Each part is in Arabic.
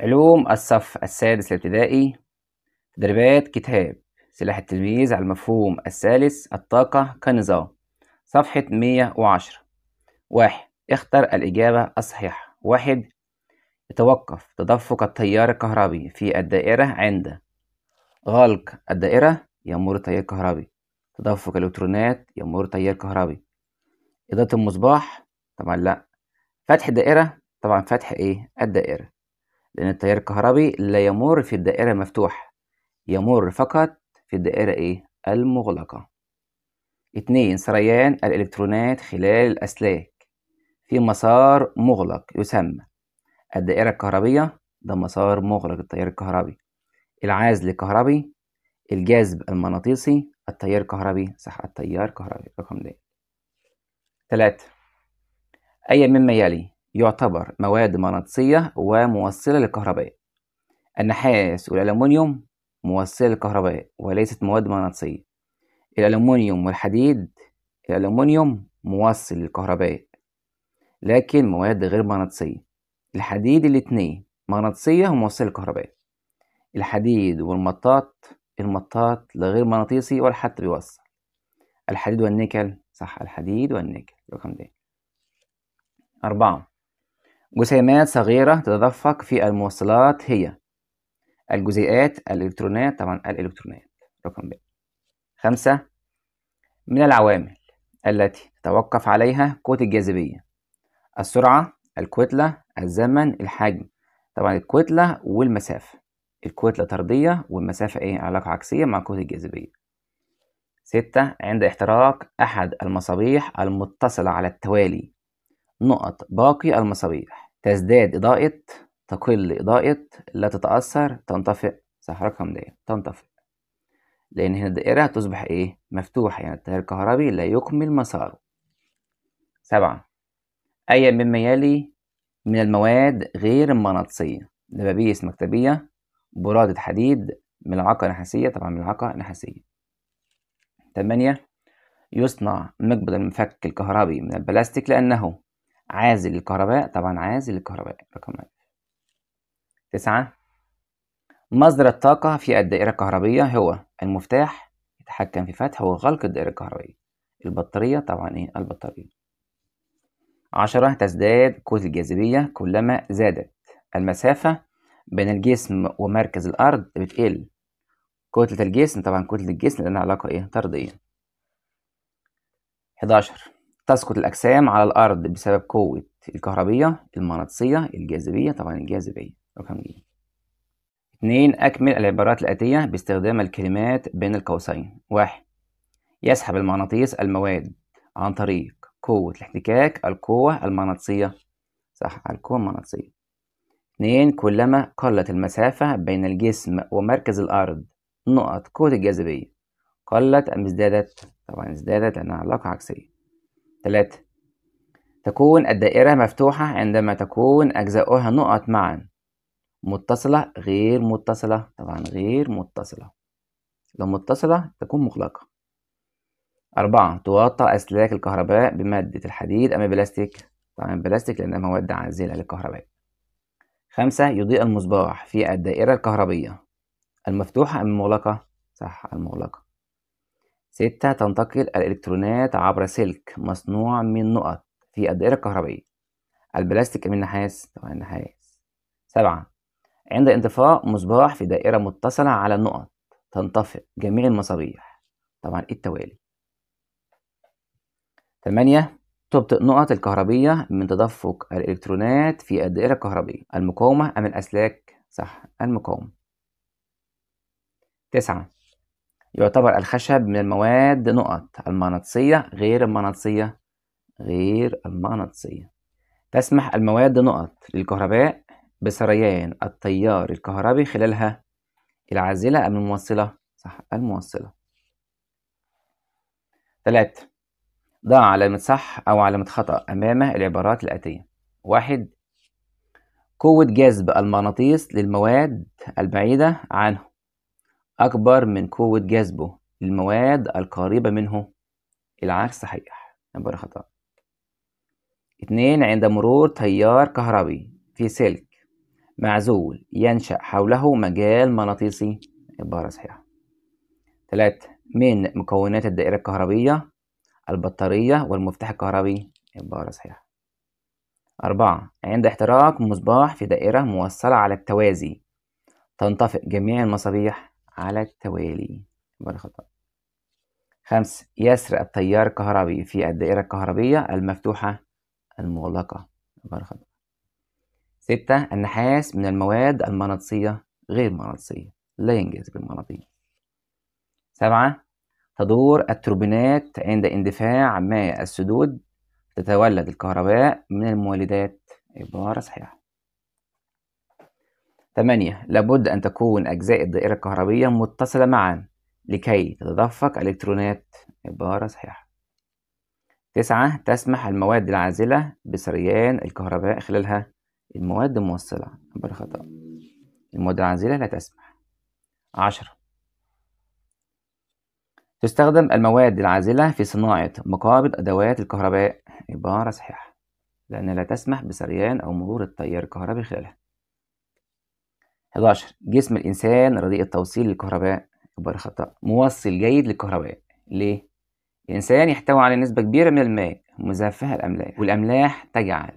علوم الصف السادس الابتدائي تدريبات كتاب سلاح التلميذ على المفهوم الثالث الطاقة كنظام صفحة 110 واحد اختر الإجابة الصحيحة واحد يتوقف تدفق التيار الكهربي في الدائرة عند غلق الدائرة يمر تيار كهربي تدفق الإلكترونات يمر تيار كهربي إضاءة المصباح طبعا لأ فتح الدائرة طبعا فتح إيه الدائرة لأن التيار الكهربي لا يمر في الدائرة المفتوحة يمر فقط في الدائرة إيه؟ المغلقة اتنين سريان الإلكترونات خلال الأسلاك في مسار مغلق يسمى الدائرة الكهربية ده مسار مغلق التيار الكهربي العازل الكهربي الجذب المغناطيسي التيار الكهربي صح التيار الكهربي رقم ده تلاتة أي مما يلي يعتبر مواد مغناطيسية وموصلة للكهرباء النحاس والألمنيوم موصلة للكهرباء وليست مواد مغناطيسية الألمنيوم والحديد الألمنيوم موصل للكهرباء لكن مواد غير مغناطيسية الحديد الاتنين مغناطيسية وموصلة للكهرباء الحديد والمطاط المطاط لغير مغناطيسي ولا حتى بيوصل الحديد والنيكل صح الحديد والنيكل رقم ده أربعة جسيمات صغيرة تتدفق في الموصلات هي الجزيئات الإلكترونات طبعا الإلكترونات رقم ب خمسة من العوامل التي تتوقف عليها قوة الجاذبية السرعة الكتلة الزمن الحجم طبعا الكتلة والمسافة الكتلة طردية والمسافة ايه علاقة عكسية مع قوة الجاذبية ستة عند احتراق أحد المصابيح المتصلة على التوالي نقط باقي المصابيح تزداد إضاءة تقل إضاءة لا تتأثر تنطفئ صح رقم ده تنطفئ لأن هنا الدائرة هتصبح إيه مفتوحة يعني التيار الكهربي لا يكمل مساره سبعة أي مما يلي من المواد غير المغناطيسية دبابيس مكتبية برادة حديد ملعقة نحاسية طبعا ملعقة نحاسية تمانية يصنع مقبض المفك الكهربي من البلاستيك لأنه عازل الكهرباء طبعا عازل الكهرباء رقم تسعة مصدر الطاقة في الدائرة الكهربية هو المفتاح يتحكم في فتح وغلق الدائرة الكهربية البطارية طبعا إيه البطارية عشرة تزداد قوة الجاذبية كلما زادت المسافة بين الجسم ومركز الأرض بتقل كتلة الجسم طبعا كتلة الجسم لها علاقة إيه طردية 11 تسقط الأجسام على الأرض بسبب قوة الكهربية المغناطيسية الجاذبية طبعا الجاذبية رقم جي اتنين أكمل العبارات الآتية باستخدام الكلمات بين القوسين واحد يسحب المغناطيس المواد عن طريق قوة الاحتكاك القوة المغناطيسية صح القوة المغناطيسية اتنين كلما قلت المسافة بين الجسم ومركز الأرض نقط قوة الجاذبية قلت أم ازدادت طبعا ازدادت لأنها علاقة عكسية تلاتة تكون الدائرة مفتوحة عندما تكون أجزاؤها نقط معا متصلة غير متصلة طبعا غير متصلة لو متصلة تكون مغلقة أربعة تغطى أسلاك الكهرباء بمادة الحديد أم البلاستيك طبعا البلاستيك لأنها مواد عازلة للكهرباء خمسة يضيء المصباح في الدائرة الكهربية المفتوحة أم المغلقة؟ صح المغلقة ستة تنتقل الإلكترونات عبر سلك مصنوع من نقط في الدائرة الكهربية البلاستيك من النحاس طبعا النحاس سبعة عند انطفاء مصباح في دائرة متصلة على النقط تنطفئ جميع المصابيح طبعا التوالي ثمانية تبطئ نقط الكهربية من تدفق الإلكترونات في الدائرة الكهربية المقاومة أم الأسلاك صح المقاومة تسعة يعتبر الخشب من المواد نقط المغناطيسية غير المغناطيسية غير المغناطيسية تسمح المواد نقط للكهرباء بسريان التيار الكهربي خلالها العازلة أم الموصلة؟ صح الموصلة تلاتة ضع علامة صح أو علامة خطأ أمامه العبارات الآتية واحد قوة جذب المغناطيس للمواد البعيدة عنه أكبر من قوة جذبه للمواد القريبة منه العكس صحيح عبارة خطأ اتنين عند مرور تيار كهربي في سلك معزول ينشأ حوله مجال مغناطيسي عبارة صحيحة تلاتة من مكونات الدائرة الكهربية البطارية والمفتاح الكهربي عبارة صحيحة أربعة عند احتراق مصباح في دائرة موصلة على التوازي تنطفئ جميع المصابيح على التوالي عبارة خطأ خمسة يسرق التيار الكهربي في الدائرة الكهربية المفتوحة المغلقة عبارة خطأ ستة النحاس من المواد المغناطيسية غير مغناطيسية لا ينجذب المغناطيس سبعة تدور التوربينات عند اندفاع ماء السدود تتولد الكهرباء من المولدات عبارة صحيحة 8 لابد أن تكون أجزاء الدائرة الكهربية متصلة معا لكي تتدفق إلكترونات عبارة صحيحة تسعة تسمح المواد العازلة بسريان الكهرباء خلالها المواد الموصلة عبارة خطأ المواد العازلة لا تسمح عشرة تستخدم المواد العازلة في صناعة مقابض أدوات الكهرباء عبارة صحيحة لأن لا تسمح بسريان أو مرور التيار الكهربي خلالها 11 جسم الإنسان رديء التوصيل للكهرباء اكبر خطأ موصل جيد للكهرباء ليه؟ الإنسان يحتوي على نسبة كبيرة من الماء مزفها الأملاح والأملاح تجعل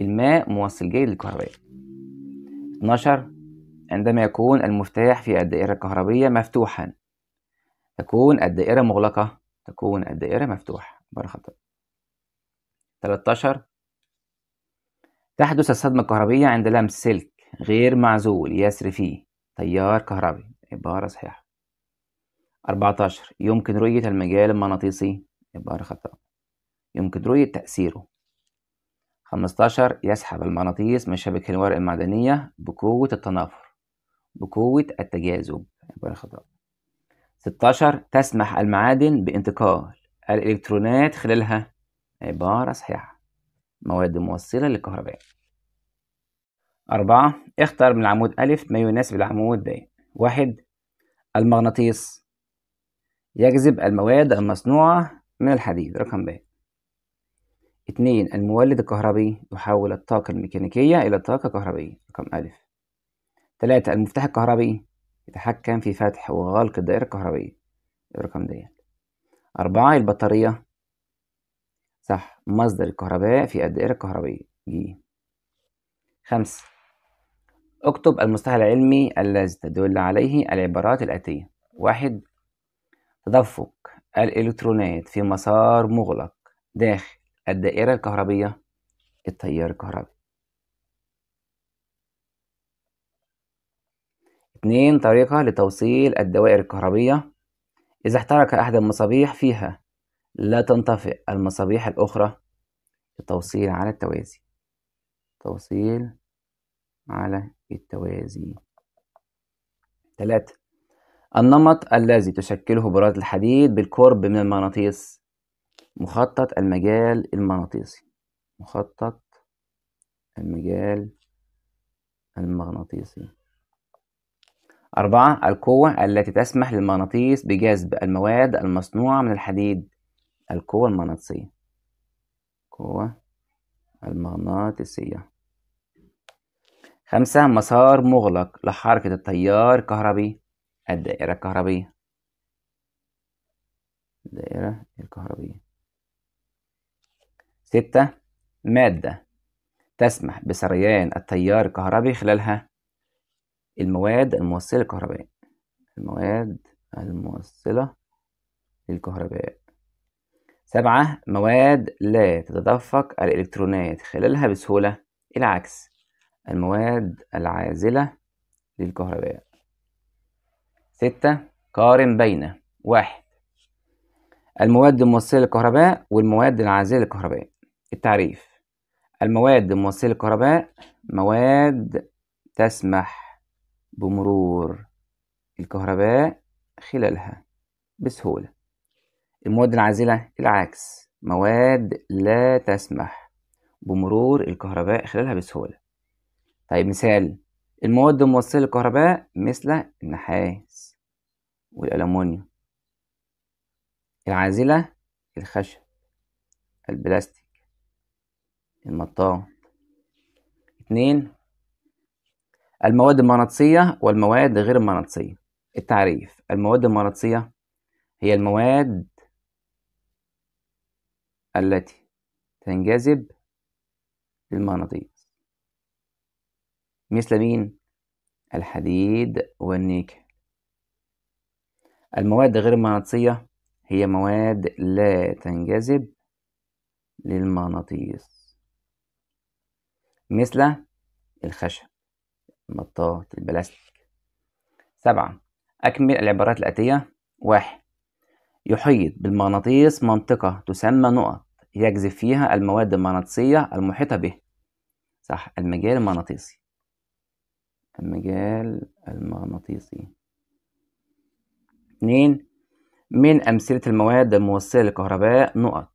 الماء موصل جيد للكهرباء 12 عندما يكون المفتاح في الدائرة الكهربية مفتوحا تكون الدائرة مغلقة تكون الدائرة مفتوحة عبارة خطأ 13 تحدث الصدمة الكهربية عند لمس سلك غير معزول يسري فيه تيار كهربي عبارة صحيحة 14 يمكن رؤية المجال المغناطيسي عبارة خطأ يمكن رؤية تأثيره 15 يسحب المغناطيس من شبكة الورق المعدنية بقوة التنافر بقوة التجاذب عبارة خطأ 16 تسمح المعادن بانتقال الإلكترونات خلالها عبارة صحيحة مواد موصلة للكهرباء أربعة اختر من العمود ألف ما يناسب العمود ب واحد المغناطيس يجذب المواد المصنوعة من الحديد رقم ب اتنين المولد الكهربي يحول الطاقة الميكانيكية إلى طاقة كهربية رقم ألف تلاتة المفتاح الكهربي يتحكم في فتح وغلق الدائرة الكهربية رقم د أربعة البطارية صح مصدر الكهرباء في الدائرة الكهربية جي خمسة اكتب المصطلح العلمي الذي تدل عليه العبارات الآتية واحد تدفق الإلكترونات في مسار مغلق داخل الدائرة الكهربية التيار الكهربي اثنين طريقة لتوصيل الدوائر الكهربية إذا احترق أحد المصابيح فيها لا تنطفئ المصابيح الأخرى التوصيل على التوازي توصيل على التوازي ثلاثة النمط الذي تشكله براد الحديد بالقرب من المغناطيس مخطط المجال المغناطيسي مخطط المجال المغناطيسي أربعة القوة التي تسمح للمغناطيس بجذب المواد المصنوعة من الحديد القوة المغناطيسية القوة المغناطيسية خمسة مسار مغلق لحركة التيار الكهربي الدائرة الكهربية الدائرة الكهربية ستة مادة تسمح بسريان التيار الكهربي خلالها المواد الموصلة الكهربائية المواد الموصلة للكهرباء سبعة مواد لا تتدفق الإلكترونات خلالها بسهولة العكس المواد العازلة للكهرباء ستة قارن بين واحد المواد الموصلة للكهرباء والمواد العازلة للكهرباء التعريف المواد الموصلة للكهرباء مواد تسمح بمرور الكهرباء خلالها بسهولة المواد العازلة العكس مواد لا تسمح بمرور الكهرباء خلالها بسهولة طيب مثال المواد الموصلة للكهرباء مثل النحاس والألمونيوم العازلة الخشب البلاستيك المطاط اتنين المواد المغناطيسية والمواد غير المغناطيسية التعريف المواد المغناطيسية هي المواد التي تنجذب للمغناطيس مثل مين؟ الحديد والنيكل المواد غير المغناطيسية هي مواد لا تنجذب للمغناطيس مثل الخشب المطاط البلاستيك سبعة أكمل العبارات الآتية واحد يحيط بالمغناطيس منطقة تسمى نقط يجذب فيها المواد المغناطيسية المحيطة به صح المجال المغناطيسي المجال المغناطيسي اتنين من أمثلة المواد الموصلة للكهرباء نقط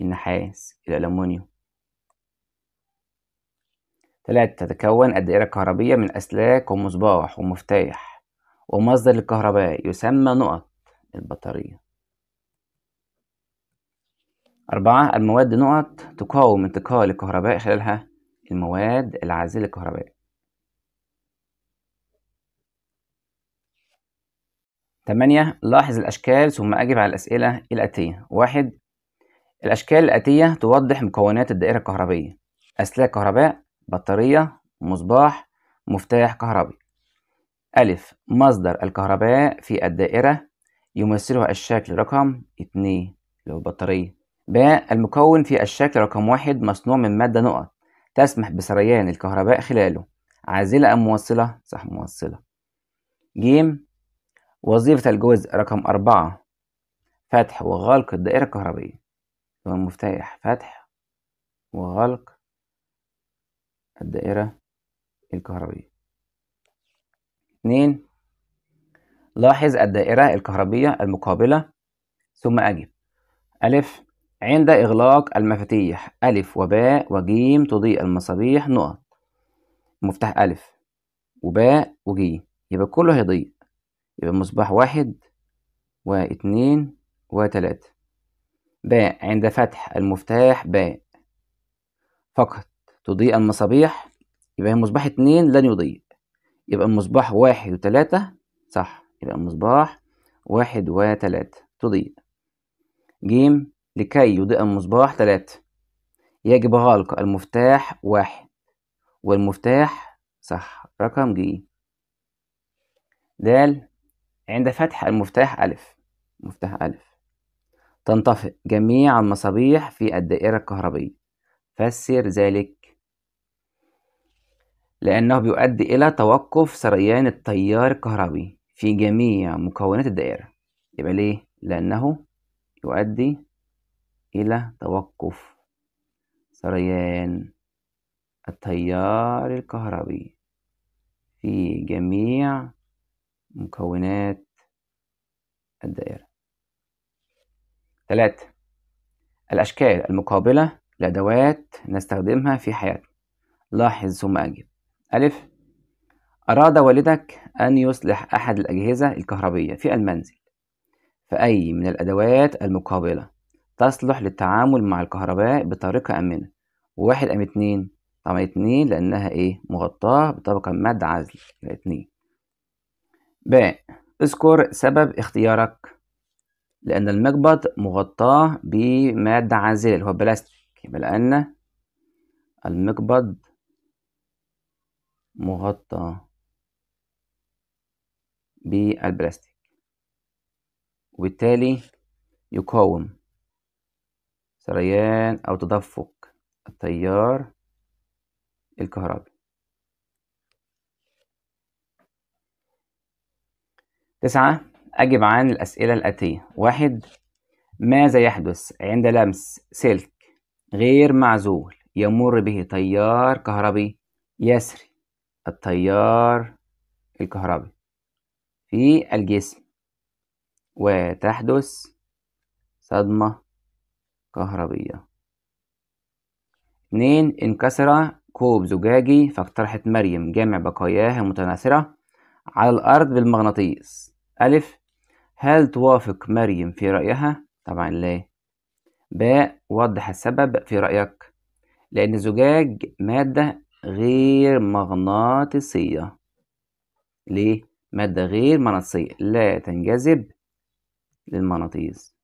النحاس الألمنيوم تلاتة تتكون الدائرة الكهربية من أسلاك ومصباح ومفتاح ومصدر الكهرباء يسمى نقط البطارية أربعة المواد نقط تقاوم انتقال الكهرباء خلالها المواد العازلة للكهرباء 8 لاحظ الأشكال ثم أجب على الأسئلة الآتية واحد الأشكال الآتية توضح مكونات الدائرة الكهربية أسلاك كهرباء بطارية مصباح مفتاح كهربي ألف مصدر الكهرباء في الدائرة يمثلها الشكل رقم اللي لو البطارية باء المكون في الشكل رقم واحد مصنوع من مادة نقط تسمح بسريان الكهرباء خلاله عازلة أم موصلة؟ صح موصلة جيم وظيفة الجزء رقم أربعة فتح وغلق الدائرة الكهربية والمفتاح فتح وغلق الدائرة الكهربية اتنين لاحظ الدائرة الكهربية المقابلة ثم أجب ألف عند إغلاق المفاتيح ألف وباء وجيم تضيء المصابيح نقط مفتاح ألف وباء وجيم يبقى كله هيضيء يبقى مصباح واحد واتنين وتلاتة باء عند فتح المفتاح باء فقط تضيء المصابيح يبقى المصباح مصباح اتنين لن يضيء يبقى المصباح واحد وتلاتة صح يبقى المصباح واحد وتلاتة تضيء جيم لكي يضيء المصباح تلاتة يجب غلق المفتاح واحد والمفتاح صح رقم جيم دال عند فتح المفتاح ألف مفتاح ألف تنطفئ جميع المصابيح في الدائرة الكهربية فسر ذلك لأنه بيؤدي إلى توقف سريان التيار الكهربي في جميع مكونات الدائرة يبقى ليه؟ لأنه يؤدي إلى توقف سريان التيار الكهربي في جميع مكونات الدائرة ثلاثة الأشكال المقابلة لأدوات نستخدمها في حياتنا لاحظ ثم أجب ألف أراد والدك أن يصلح أحد الأجهزة الكهربية في المنزل فأي من الأدوات المقابلة تصلح للتعامل مع الكهرباء بطريقة آمنة واحد أم اتنين طبعا اتنين لأنها إيه مغطاة بطبقة مادة عزل اتنين ب اذكر سبب اختيارك لأن المقبض مغطاه بمادة عازلة اللي هو بلاستيك يبقى لأن المقبض مغطى بالبلاستيك وبالتالي يقاوم سريان أو تدفق التيار الكهربي تسعة أجب عن الأسئلة الآتية واحد ماذا يحدث عند لمس سلك غير معزول يمر به تيار كهربي يسري التيار الكهربي في الجسم وتحدث صدمة كهربية اتنين انكسر كوب زجاجي فاقترحت مريم جمع بقاياه المتناثرة على الأرض بالمغناطيس ألف هل توافق مريم في رأيها؟ طبعا لا باء وضح السبب في رأيك لأن الزجاج مادة غير مغناطيسية ليه؟ مادة غير مغناطيسية لا تنجذب للمغناطيس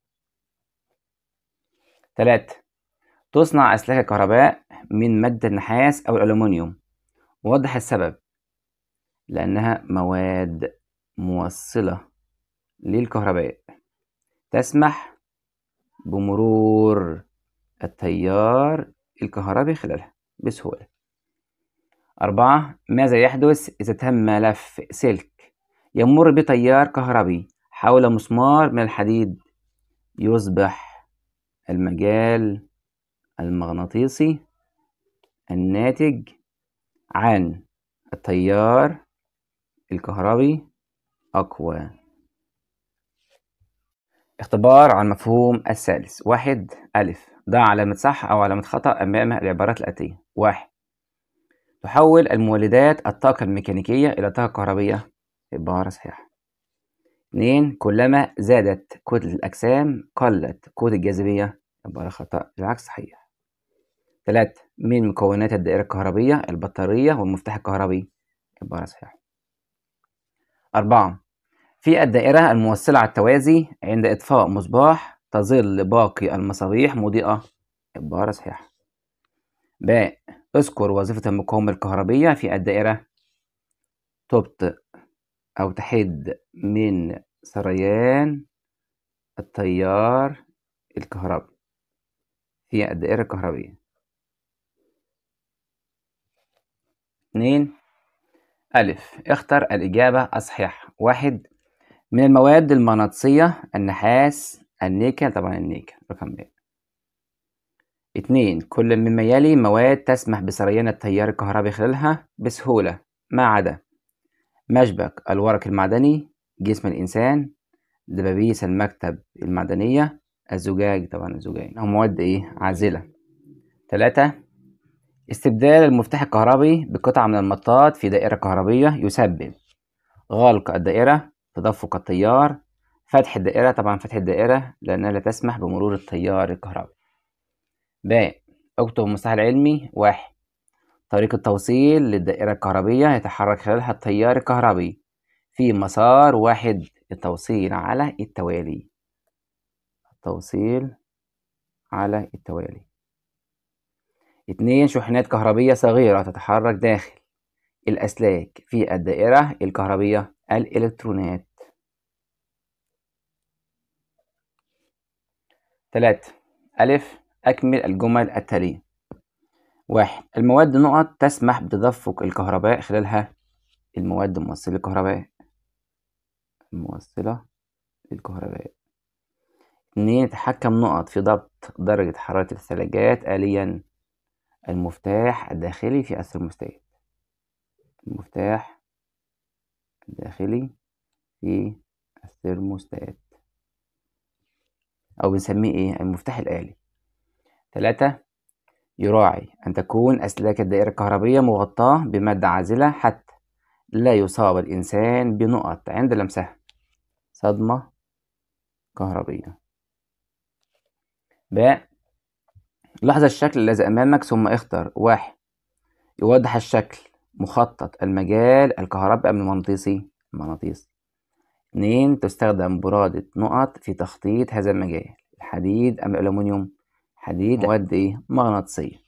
تلاتة تصنع أسلاك الكهرباء من مادة النحاس أو الألومنيوم وضح السبب لأنها مواد موصلة للكهرباء تسمح بمرور التيار الكهربي خلالها بسهولة أربعة ماذا يحدث إذا تم لف سلك يمر بتيار كهربي حول مسمار من الحديد يصبح المجال المغناطيسي الناتج عن التيار الكهربي أقوى اختبار عن مفهوم الثالث واحد ألف ضع علامة صح أو علامة خطأ أمام العبارات الآتية واحد تحول المولدات الطاقة الميكانيكية إلى طاقة كهربية عبارة صحيحة اتنين كلما زادت كتلة الأجسام قلت قوة الجاذبية عبارة خطأ العكس صحيح تلاتة من مكونات الدائرة الكهربية البطارية والمفتاح الكهربي عبارة صحيحة أربعة في الدائرة الموصلة على التوازي عند إطفاء مصباح تظل باقي المصابيح مضيئة عبارة صحيحة ب اذكر وظيفة المقاومة الكهربية في الدائرة تبطئ أو تحد من سريان التيار الكهربي في الدائرة الكهربية اتنين ألف اختر الإجابة الصحيحة واحد من المواد المغناطيسية النحاس النيكل طبعا النيكل رقم 100 اتنين كل مما يلي مواد تسمح بسريان التيار الكهربي خلالها بسهولة ما عدا مشبك الورق المعدني جسم الإنسان دبابيس المكتب المعدنية الزجاج طبعا الزجاج أو مواد إيه عازلة تلاتة استبدال المفتاح الكهربي بقطعة من المطاط في دائرة كهربية يسبب غلق الدائرة تدفق التيار فتح الدائرة طبعا فتح الدائرة لأنها لا تسمح بمرور التيار الكهربي باء اكتب المساحة العلمي واحد طريق التوصيل للدائرة الكهربية يتحرك خلالها التيار الكهربي في مسار واحد التوصيل على التوالي التوصيل على التوالي اتنين شحنات كهربية صغيرة تتحرك داخل الأسلاك في الدائرة الكهربية الإلكترونات ثلاثة ألف أكمل الجمل التالية واحد المواد نقط تسمح بتدفق الكهرباء خلالها المواد موصلة الكهرباء موصلة للكهرباء اتنين تحكم نقط في ضبط درجة حرارة الثلاجات آليا المفتاح الداخلي في أثر المستجد المفتاح الداخلي في الثرموستات أو بنسميه إيه المفتاح الآلي ثلاثة يراعي أن تكون أسلاك الدائرة الكهربية مغطاة بمادة عازلة حتى لا يصاب الإنسان بنقط عند لمسها صدمة كهربية باء لحظة الشكل الذي أمامك ثم اختر واحد يوضح الشكل مخطط المجال الكهربائي أم المغناطيسي؟ إيه؟ المغناطيسي. اتنين تستخدم برادة نقط في تخطيط هذا المجال الحديد أم الألومنيوم؟ حديد مواد إيه؟ مغناطيسية.